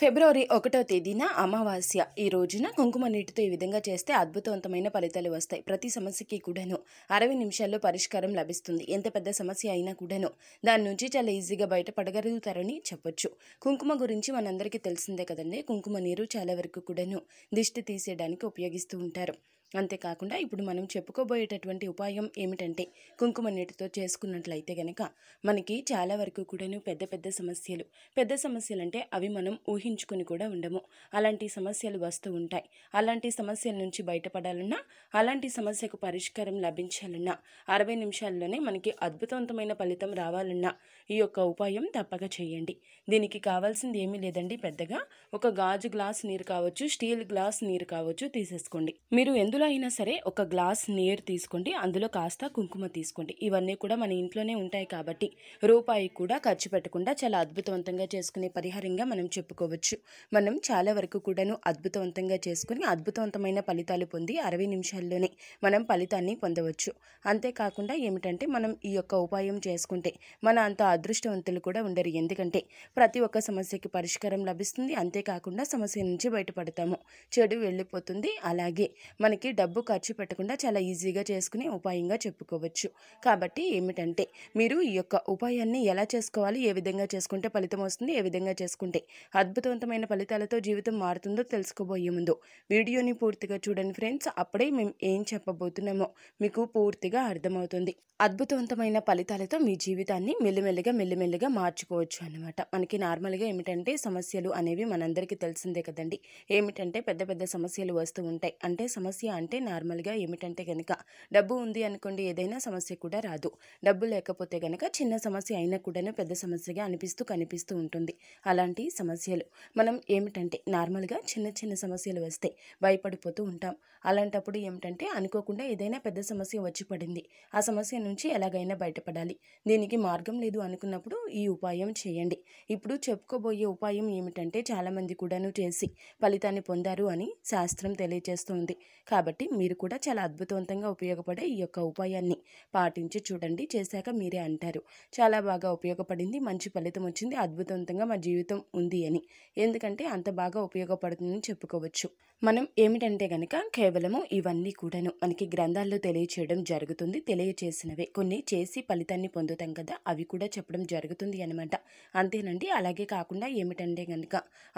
ఫిబ్రవరి ఒకటో తేదీన అమావాస్య ఈ రోజున కుంకుమ నీటితో ఈ విధంగా చేస్తే అద్భుతవంతమైన ఫలితాలు వస్తాయి ప్రతి సమస్యకి కూడాను అరవై నిమిషాల్లో పరిష్కారం లభిస్తుంది ఎంత పెద్ద సమస్య అయినా కూడాను దాని నుంచి చాలా ఈజీగా బయటపడగలుగుతారని చెప్పొచ్చు కుంకుమ గురించి మనందరికీ తెలిసిందే కదండి కుంకుమ నీరు చాలా వరకు కూడాను దిష్టి తీసేయడానికి ఉపయోగిస్తూ ఉంటారు అంతేకాకుండా ఇప్పుడు మనం చెప్పుకోబోయేటటువంటి ఉపాయం ఏమిటంటే కుంకుమ నీటితో చేసుకున్నట్లయితే గనక మనకి చాలా వరకు కూడాను పెద్ద పెద్ద సమస్యలు పెద్ద సమస్యలు అంటే అవి మనం ఊహించుకుని కూడా ఉండము అలాంటి సమస్యలు వస్తూ ఉంటాయి అలాంటి సమస్యల నుంచి బయటపడాలన్నా అలాంటి సమస్యకు పరిష్కారం లభించాలన్నా అరవై నిమిషాల్లోనే మనకి అద్భుతవంతమైన ఫలితం రావాలన్నా ఈ యొక్క ఉపాయం తప్పక చేయండి దీనికి కావాల్సింది ఏమీ లేదండి పెద్దగా ఒక గాజు గ్లాస్ నీరు కావచ్చు స్టీల్ గ్లాస్ నీరు కావచ్చు తీసేసుకోండి మీరు ఎందులో అయినా సరే ఒక గ్లాస్ నీరు తీసుకోండి అందులో కాస్త కుంకుమ తీసుకోండి ఇవన్నీ కూడా మన ఇంట్లోనే ఉంటాయి కాబట్టి రూపాయి కూడా ఖర్చు పెట్టకుండా చాలా అద్భుతవంతంగా చేసుకునే పరిహారంగా మనం చెప్పుకోవచ్చు మనం చాలా వరకు కూడాను అద్భుతవంతంగా చేసుకుని అద్భుతవంతమైన ఫలితాలు పొంది అరవై నిమిషాల్లోనే మనం ఫలితాన్ని పొందవచ్చు అంతేకాకుండా ఏమిటంటే మనం ఈ యొక్క ఉపాయం చేసుకుంటే మన అంత అదృష్టవంతులు కూడా ఉండరు ఎందుకంటే ప్రతి ఒక్క సమస్యకి పరిష్కారం లభిస్తుంది అంతేకాకుండా సమస్య నుంచి బయటపడతాము చెడు వెళ్ళిపోతుంది అలాగే మనకి మనకి డబ్బు ఖర్చు పెట్టకుండా చాలా ఈజీగా చేసుకునే ఉపాయంగా చెప్పుకోవచ్చు కాబట్టి ఏమిటంటే మీరు ఈ యొక్క ఉపాయాన్ని ఎలా చేసుకోవాలి ఏ విధంగా చేసుకుంటే ఫలితం వస్తుంది ఏ విధంగా చేసుకుంటే అద్భుతవంతమైన ఫలితాలతో జీవితం మారుతుందో తెలుసుకోబోయే ముందు వీడియోని పూర్తిగా చూడండి ఫ్రెండ్స్ అప్పుడే మేము ఏం చెప్పబోతున్నామో మీకు పూర్తిగా అర్థమవుతుంది అద్భుతవంతమైన ఫలితాలతో మీ జీవితాన్ని మెల్లిమెల్లిగా మెల్లిమెల్లిగా మార్చుకోవచ్చు అనమాట మనకి నార్మల్గా ఏమిటంటే సమస్యలు అనేవి మనందరికీ తెలిసిందే కదండి ఏమిటంటే పెద్ద పెద్ద సమస్యలు వస్తూ ఉంటాయి అంటే సమస్య అంటే నార్మల్గా ఏమిటంటే కనుక డబ్బు ఉంది అనుకోండి ఏదైనా సమస్య కూడా రాదు డబ్బు లేకపోతే కనుక చిన్న సమస్య అయినా కూడా పెద్ద సమస్యగా అనిపిస్తూ కనిపిస్తూ ఉంటుంది అలాంటి సమస్యలు మనం ఏమిటంటే నార్మల్గా చిన్న చిన్న సమస్యలు వస్తే భయపడిపోతూ ఉంటాం అలాంటప్పుడు ఏమిటంటే అనుకోకుండా ఏదైనా పెద్ద సమస్య వచ్చి పడింది ఆ సమస్య నుంచి ఎలాగైనా బయటపడాలి దీనికి మార్గం లేదు అనుకున్నప్పుడు ఈ ఉపాయం చేయండి ఇప్పుడు చెప్పుకోబోయే ఉపాయం ఏమిటంటే చాలామంది కూడాను చేసి ఫలితాన్ని పొందారు అని శాస్త్రం తెలియజేస్తోంది కాబట్టి కాబట్టి మీరు కూడా చాలా అద్భుతవంతంగా ఉపయోగపడే ఈ యొక్క ఉపాయాన్ని పాటించి చూడండి చేశాక మీరే అంటారు చాలా బాగా ఉపయోగపడింది మంచి ఫలితం వచ్చింది అద్భుతవంతంగా మా జీవితం ఉంది అని ఎందుకంటే అంత బాగా ఉపయోగపడుతుందని చెప్పుకోవచ్చు మనం ఏమిటంటే కనుక కేవలము ఇవన్నీ కూడాను మనకి గ్రంథాల్లో తెలియచేయడం జరుగుతుంది తెలియచేసినవే కొన్ని చేసి ఫలితాన్ని పొందుతాం కదా అవి కూడా చెప్పడం జరుగుతుంది అనమాట అంతేనండి అలాగే కాకుండా ఏమిటంటే కనుక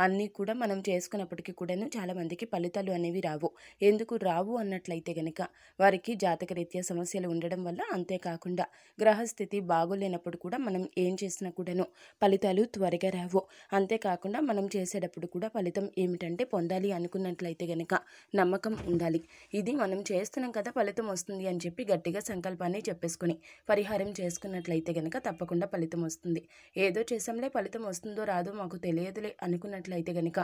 అన్నీ కూడా మనం చేసుకున్నప్పటికీ కూడాను చాలామందికి ఫలితాలు అనేవి రావు ఎందుకు రావు రావు అన్నట్లయితే గనక వారికి జాతకరీత్యా సమస్యలు ఉండడం వల్ల అంతేకాకుండా గ్రహస్థితి బాగోలేనప్పుడు కూడా మనం ఏం చేసినా కూడాను ఫలితాలు త్వరగా రావు అంతేకాకుండా మనం చేసేటప్పుడు కూడా ఫలితం ఏమిటంటే పొందాలి అనుకున్నట్లయితే గనక నమ్మకం ఉండాలి ఇది మనం చేస్తున్నాం కదా ఫలితం వస్తుంది అని చెప్పి గట్టిగా సంకల్పాన్ని చెప్పేసుకుని పరిహారం చేసుకున్నట్లయితే గనక తప్పకుండా ఫలితం వస్తుంది ఏదో చేసాంలే ఫలితం వస్తుందో రాదో మాకు తెలియదులే అనుకున్నట్లయితే గనక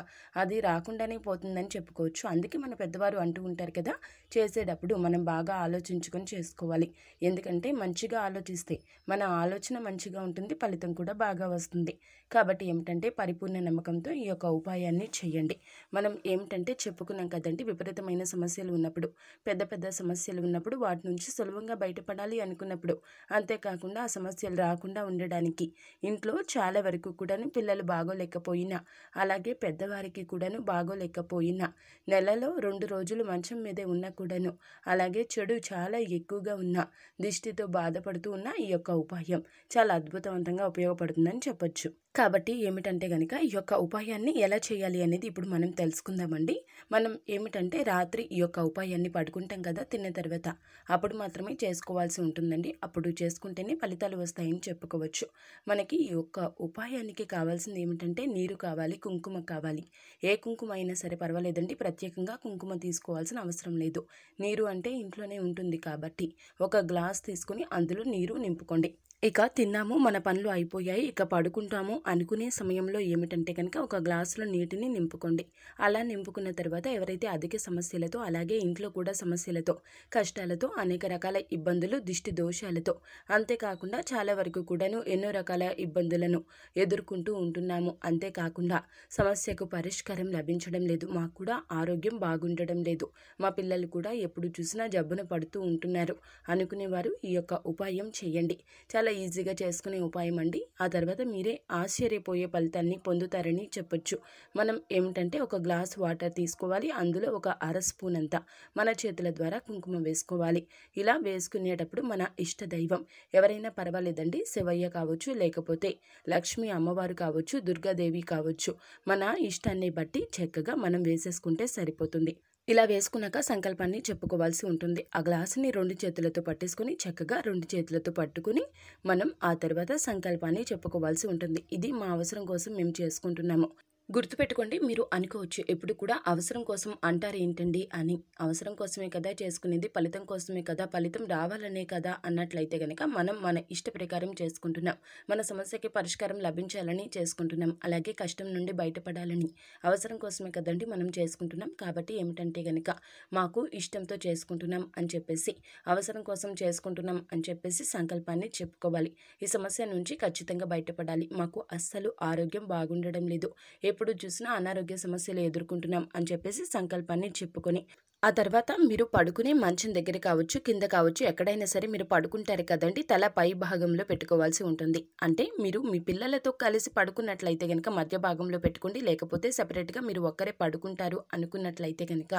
అది రాకుండానే పోతుందని చెప్పుకోవచ్చు అందుకే మన పెద్దవారు అంటూ ఉంటారు కదా కదా చేసేటప్పుడు మనం బాగా ఆలోచించుకొని చేసుకోవాలి ఎందుకంటే మంచిగా ఆలోచిస్తే మన ఆలోచన మంచిగా ఉంటుంది ఫలితం కూడా బాగా వస్తుంది కాబట్టి ఏమిటంటే పరిపూర్ణ నమ్మకంతో ఈ యొక్క ఉపాయాన్ని చేయండి మనం ఏమిటంటే చెప్పుకున్నాం కదండి విపరీతమైన సమస్యలు ఉన్నప్పుడు పెద్ద పెద్ద సమస్యలు ఉన్నప్పుడు వాటి నుంచి సులభంగా బయటపడాలి అనుకున్నప్పుడు అంతేకాకుండా ఆ సమస్యలు రాకుండా ఉండడానికి ఇంట్లో చాలా వరకు కూడాను పిల్లలు బాగోలేకపోయినా అలాగే పెద్దవారికి కూడాను బాగోలేకపోయినా నెలలో రెండు రోజులు మంచం మీద మీదే ఉన్నా కూడాను అలాగే చెడు చాలా ఎక్కువగా ఉన్న దిష్టితో బాధపడుతూ ఉన్న ఈ యొక్క ఉపాయం చాలా అద్భుతవంతంగా ఉపయోగపడుతుందని చెప్పొచ్చు కాబట్టి ఏమిటంటే కనుక ఈ యొక్క ఉపాయాన్ని ఎలా చేయాలి అనేది ఇప్పుడు మనం తెలుసుకుందామండి మనం ఏమిటంటే రాత్రి ఈ యొక్క ఉపాయాన్ని పడుకుంటాం కదా తిన్న తర్వాత అప్పుడు మాత్రమే చేసుకోవాల్సి ఉంటుందండి అప్పుడు చేసుకుంటేనే ఫలితాలు వస్తాయని చెప్పుకోవచ్చు మనకి ఈ యొక్క ఉపాయానికి కావాల్సింది ఏమిటంటే నీరు కావాలి కుంకుమ కావాలి ఏ కుంకుమ అయినా సరే పర్వాలేదండి ప్రత్యేకంగా కుంకుమ తీసుకోవాల్సిన అవసరం అవసరం లేదు నీరు అంటే ఇంట్లోనే ఉంటుంది కాబట్టి ఒక గ్లాస్ తీసుకుని అందులో నీరు నింపుకోండి ఇక తిన్నాము మన పనులు అయిపోయాయి ఇక పడుకుంటాము అనుకునే సమయంలో ఏమిటంటే కనుక ఒక గ్లాసులో నీటిని నింపుకోండి అలా నింపుకున్న తర్వాత ఎవరైతే అధిక సమస్యలతో అలాగే ఇంట్లో కూడా సమస్యలతో కష్టాలతో అనేక రకాల ఇబ్బందులు దిష్టి దోషాలతో అంతేకాకుండా చాలా వరకు కూడాను ఎన్నో రకాల ఇబ్బందులను ఎదుర్కొంటూ ఉంటున్నాము అంతేకాకుండా సమస్యకు పరిష్కారం లభించడం లేదు మాకు కూడా ఆరోగ్యం బాగుండడం లేదు మా పిల్లలు కూడా ఎప్పుడు చూసినా జబ్బున పడుతూ ఉంటున్నారు అనుకునేవారు ఈ యొక్క ఉపాయం చేయండి చాలా ఈజీగా చేసుకునే ఉపాయం అండి ఆ తర్వాత మీరే ఆశ్చర్యపోయే ఫలితాన్ని పొందుతారని చెప్పొచ్చు మనం ఏమిటంటే ఒక గ్లాస్ వాటర్ తీసుకోవాలి అందులో ఒక అర స్పూన్ అంతా మన చేతుల ద్వారా కుంకుమ వేసుకోవాలి ఇలా వేసుకునేటప్పుడు మన ఇష్ట దైవం ఎవరైనా పర్వాలేదండి శివయ్య కావచ్చు లేకపోతే లక్ష్మీ అమ్మవారు కావచ్చు దుర్గాదేవి కావచ్చు మన ఇష్టాన్ని బట్టి చక్కగా మనం వేసేసుకుంటే సరిపోతుంది ఇలా వేసుకున్నాక సంకల్పాన్ని చెప్పుకోవాల్సి ఉంటుంది ఆ గ్లాసుని రెండు చేతులతో పట్టేసుకొని చక్కగా రెండు చేతులతో పట్టుకుని మనం ఆ తర్వాత సంకల్పాన్ని చెప్పుకోవాల్సి ఉంటుంది ఇది మా అవసరం కోసం మేము చేసుకుంటున్నాము గుర్తుపెట్టుకోండి మీరు అనుకోవచ్చు ఎప్పుడు కూడా అవసరం కోసం అంటారు ఏంటండి అని అవసరం కోసమే కదా చేసుకునేది ఫలితం కోసమే కదా ఫలితం రావాలనే కదా అన్నట్లయితే కనుక మనం మన ఇష్ట ప్రకారం చేసుకుంటున్నాం మన సమస్యకి పరిష్కారం లభించాలని చేసుకుంటున్నాం అలాగే కష్టం నుండి బయటపడాలని అవసరం కోసమే కదండి మనం చేసుకుంటున్నాం కాబట్టి ఏమిటంటే కనుక మాకు ఇష్టంతో చేసుకుంటున్నాం అని చెప్పేసి అవసరం కోసం చేసుకుంటున్నాం అని చెప్పేసి సంకల్పాన్ని చెప్పుకోవాలి ఈ సమస్య నుంచి ఖచ్చితంగా బయటపడాలి మాకు అస్సలు ఆరోగ్యం బాగుండడం లేదు ఎప్పుడు చూసినా అనారోగ్య సమస్యలు ఎదుర్కొంటున్నాం అని చెప్పేసి సంకల్పాన్ని చెప్పుకొని ఆ తర్వాత మీరు పడుకునే మంచం దగ్గర కావచ్చు కింద కావచ్చు ఎక్కడైనా సరే మీరు పడుకుంటారు కదండి తల పై భాగంలో పెట్టుకోవాల్సి ఉంటుంది అంటే మీరు మీ పిల్లలతో కలిసి పడుకున్నట్లయితే కనుక మధ్య భాగంలో పెట్టుకోండి లేకపోతే సపరేట్గా మీరు ఒక్కరే పడుకుంటారు అనుకున్నట్లయితే కనుక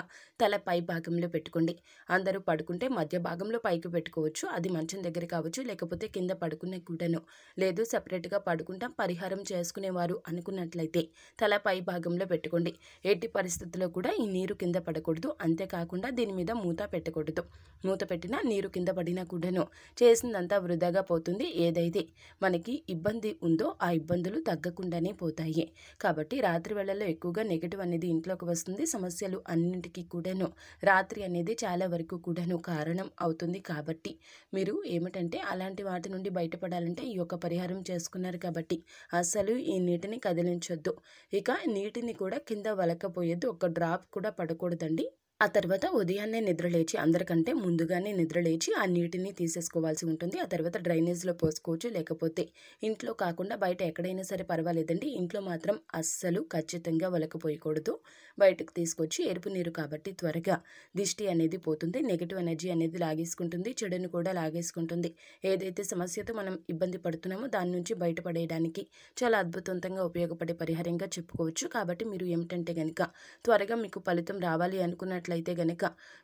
తల పై భాగంలో పెట్టుకోండి అందరూ పడుకుంటే మధ్య భాగంలో పైకి పెట్టుకోవచ్చు అది మంచం దగ్గర కావచ్చు లేకపోతే కింద పడుకునే కూడాను లేదు సపరేట్గా పడుకుంటాం పరిహారం చేసుకునేవారు అనుకున్నట్లయితే తల పై భాగంలో పెట్టుకోండి ఎట్టి పరిస్థితుల్లో కూడా ఈ నీరు కింద పడకూడదు అంతేకాదు కాకుండా దీని మీద మూత పెట్టకూడదు మూత పెట్టినా నీరు కింద పడినా కూడాను చేసిందంతా వృధాగా పోతుంది ఏదైతే మనకి ఇబ్బంది ఉందో ఆ ఇబ్బందులు తగ్గకుండానే పోతాయి కాబట్టి రాత్రి వేళల్లో ఎక్కువగా నెగిటివ్ అనేది ఇంట్లోకి వస్తుంది సమస్యలు అన్నింటికీ కూడాను రాత్రి అనేది చాలా వరకు కూడాను కారణం అవుతుంది కాబట్టి మీరు ఏమిటంటే అలాంటి వాటి నుండి బయటపడాలంటే ఈ యొక్క పరిహారం చేసుకున్నారు కాబట్టి అసలు ఈ నీటిని కదిలించొద్దు ఇక నీటిని కూడా కింద వలకపోయేది ఒక డ్రాప్ కూడా పడకూడదండి ఆ తర్వాత ఉదయాన్నే నిద్రలేచి అందరికంటే ముందుగానే నిద్రలేచి ఆ నీటిని తీసేసుకోవాల్సి ఉంటుంది ఆ తర్వాత డ్రైనేజ్లో పోసుకోవచ్చు లేకపోతే ఇంట్లో కాకుండా బయట ఎక్కడైనా సరే పర్వాలేదండి ఇంట్లో మాత్రం అస్సలు ఖచ్చితంగా వలకపోయకూడదు బయటకు తీసుకొచ్చి ఎరుపు నీరు కాబట్టి త్వరగా దిష్టి అనేది పోతుంది నెగిటివ్ ఎనర్జీ అనేది లాగేసుకుంటుంది చెడును కూడా లాగేసుకుంటుంది ఏదైతే సమస్యతో మనం ఇబ్బంది పడుతున్నామో దాని నుంచి బయటపడేయడానికి చాలా అద్భుతవంతంగా ఉపయోగపడే పరిహారంగా చెప్పుకోవచ్చు కాబట్టి మీరు ఏమిటంటే కనుక త్వరగా మీకు ఫలితం రావాలి అనుకున్నట్లయితే చూసినట్లయితే గనక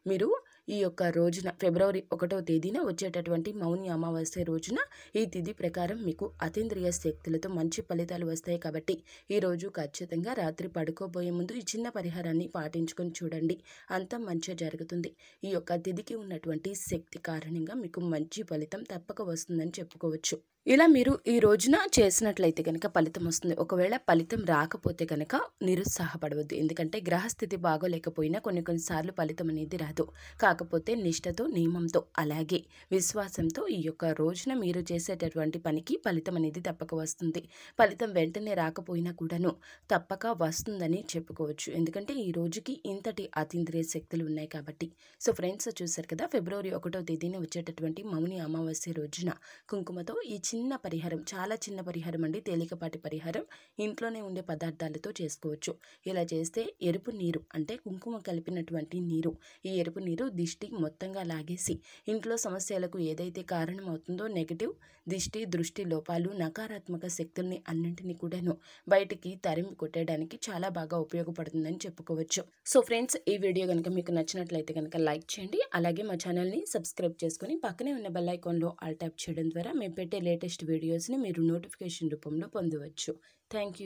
మీరు ఈ యొక్క రోజున ఫిబ్రవరి ఒకటో తేదీన వచ్చేటటువంటి మౌని అమావాస్య రోజున ఈ తిథి ప్రకారం మీకు అతీంద్రియ శక్తులతో మంచి ఫలితాలు వస్తాయి కాబట్టి ఈరోజు ఖచ్చితంగా రాత్రి పడుకోబోయే ముందు ఈ చిన్న పరిహారాన్ని పాటించుకొని చూడండి అంతా మంచిగా జరుగుతుంది ఈ యొక్క తిథికి ఉన్నటువంటి శక్తి కారణంగా మీకు మంచి ఫలితం తప్పక వస్తుందని చెప్పుకోవచ్చు ఇలా మీరు ఈ రోజున చేసినట్లయితే కనుక ఫలితం వస్తుంది ఒకవేళ ఫలితం రాకపోతే కనుక నిరుత్సాహపడవద్దు ఎందుకంటే గ్రహస్థితి బాగోలేకపోయినా కొన్ని కొన్నిసార్లు ఫలితం అనేది రాదు కాకపోతే నిష్టతో నియమంతో అలాగే విశ్వాసంతో ఈ యొక్క రోజున మీరు చేసేటటువంటి పనికి ఫలితం అనేది తప్పక వస్తుంది ఫలితం వెంటనే రాకపోయినా కూడాను తప్పక వస్తుందని చెప్పుకోవచ్చు ఎందుకంటే ఈ రోజుకి ఇంతటి అతీంద్రియ శక్తులు ఉన్నాయి కాబట్టి సో ఫ్రెండ్స్ చూశారు కదా ఫిబ్రవరి ఒకటో తేదీన వచ్చేటటువంటి మౌని అమావాస్య రోజున కుంకుమతో ఈ చిన్న పరిహారం చాలా చిన్న పరిహారం అండి తేలికపాటి పరిహారం ఇంట్లోనే ఉండే పదార్థాలతో చేసుకోవచ్చు ఇలా చేస్తే ఎరుపు నీరు అంటే కుంకుమ కలిపినటువంటి నీరు ఈ ఎరుపు నీరు దిష్టి మొత్తంగా లాగేసి ఇంట్లో సమస్యలకు ఏదైతే కారణమవుతుందో నెగిటివ్ దిష్టి దృష్టి లోపాలు నకారాత్మక శక్తుల్ని అన్నింటినీ కూడాను బయటికి తరిమి కొట్టేయడానికి చాలా బాగా ఉపయోగపడుతుందని చెప్పుకోవచ్చు సో ఫ్రెండ్స్ ఈ వీడియో కనుక మీకు నచ్చినట్లయితే కనుక లైక్ చేయండి అలాగే మా ఛానల్ని సబ్స్క్రైబ్ చేసుకుని పక్కనే ఉన్న బెల్ ఐకాన్లో ఆల్ ట్యాప్ చేయడం ద్వారా మేము పెట్టే లేటెస్ట్ వీడియోస్ని మీరు నోటిఫికేషన్ రూపంలో పొందవచ్చు థ్యాంక్